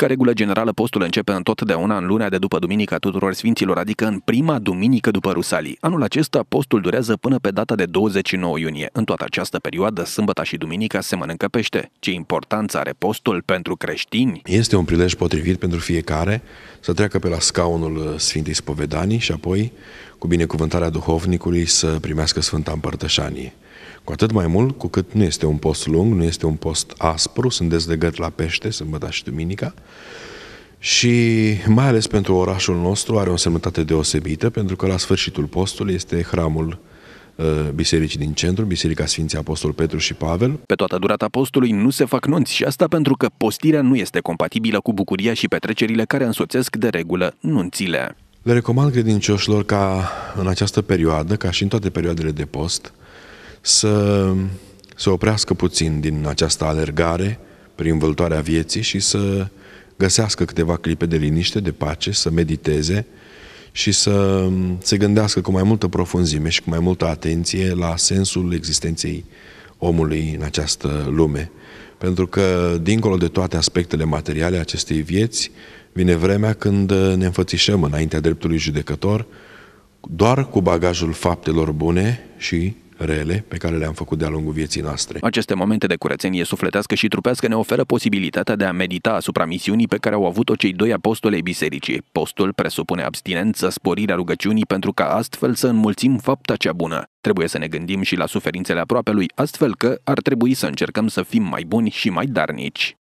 Ca regulă generală, postul începe întotdeauna în lunea de după Duminica tuturor Sfinților, adică în prima duminică după Rusalii. Anul acesta, postul durează până pe data de 29 iunie. În toată această perioadă, sâmbăta și duminica se mănâncă pește. Ce importanță are postul pentru creștini? Este un prilej potrivit pentru fiecare să treacă pe la scaunul uh, Sfintei Spovedanii și apoi, cu binecuvântarea duhovnicului, să primească Sfânta Împărtășanie. Cu atât mai mult cu cât nu este un post lung, nu este un post aspru, sunt dezlegări la pește, sâmbătă și duminica. Și mai ales pentru orașul nostru are o însemnătate deosebită, pentru că la sfârșitul postului este hramul uh, bisericii din centru, Biserica Sfinții Apostol Petru și Pavel. Pe toată durata postului nu se fac nunți și asta pentru că postirea nu este compatibilă cu bucuria și petrecerile care însoțesc de regulă nunțile. Le recomand credincioșilor ca în această perioadă, ca și în toate perioadele de post, să se oprească puțin din această alergare prin vâltoarea vieții și să găsească câteva clipe de liniște, de pace, să mediteze și să mm, se gândească cu mai multă profunzime și cu mai multă atenție la sensul existenței omului în această lume. Pentru că, dincolo de toate aspectele materiale acestei vieți, vine vremea când uh, ne înfățișăm înaintea dreptului judecător doar cu bagajul faptelor bune și rele pe care le-am făcut de-a lungul vieții noastre. Aceste momente de curățenie sufletească și trupească ne oferă posibilitatea de a medita asupra misiunii pe care au avut-o cei doi apostoli ai bisericii. Postul presupune abstinență, sporirea rugăciunii pentru ca astfel să înmulțim fapta cea bună. Trebuie să ne gândim și la suferințele aproape lui, astfel că ar trebui să încercăm să fim mai buni și mai darnici.